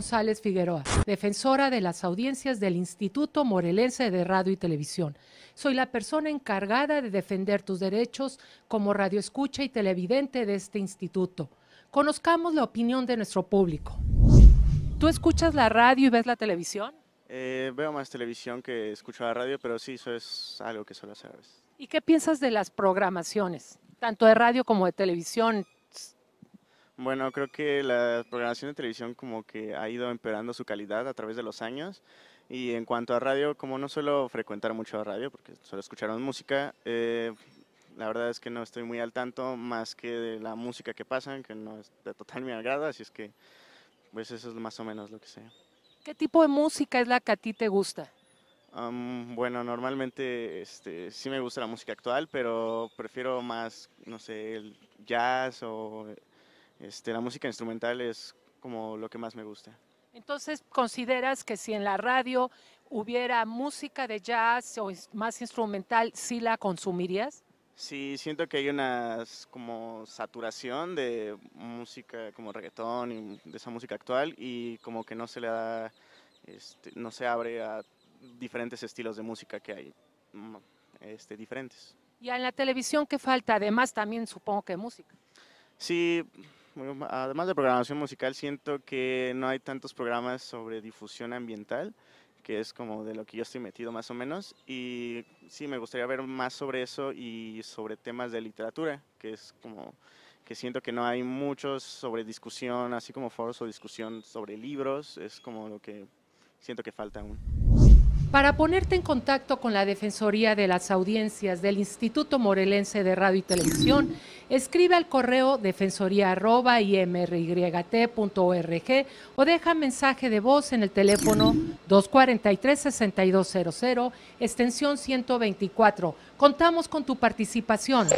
González Figueroa, defensora de las audiencias del Instituto Morelense de Radio y Televisión. Soy la persona encargada de defender tus derechos como radioescucha y televidente de este instituto. Conozcamos la opinión de nuestro público. ¿Tú escuchas la radio y ves la televisión? Eh, veo más televisión que escucho la radio, pero sí, eso es algo que solo sabes. ¿Y qué piensas de las programaciones, tanto de radio como de televisión? Bueno, creo que la programación de televisión como que ha ido empeorando su calidad a través de los años. Y en cuanto a radio, como no suelo frecuentar mucho a radio, porque solo escucharon música, eh, la verdad es que no estoy muy al tanto más que de la música que pasan, que no es de total mi agrado, así es que pues eso es más o menos lo que sé. ¿Qué tipo de música es la que a ti te gusta? bueno, normalmente este, sí me gusta la música actual, pero prefiero más, no sé, el jazz o este, la música instrumental es como lo que más me gusta. Entonces, ¿consideras que si en la radio hubiera música de jazz o más instrumental, sí la consumirías? Sí, siento que hay una como saturación de música como reggaetón y de esa música actual y como que no se le da, este, no se abre a diferentes estilos de música que hay, mm, este, diferentes. Y en la televisión, ¿qué falta? Además, también supongo que música. Sí, además de programación musical, siento que no hay tantos programas sobre difusión ambiental, que es como de lo que yo estoy metido más o menos. Y sí, me gustaría ver más sobre eso y sobre temas de literatura, que es como que siento que no hay muchos sobre discusión, así como foros o discusión sobre libros, es como lo que siento que falta aún. Para ponerte en contacto con la Defensoría de las Audiencias del Instituto Morelense de Radio y Televisión, escribe al correo defensoría.imryt.org o deja mensaje de voz en el teléfono 243-6200, extensión 124. Contamos con tu participación.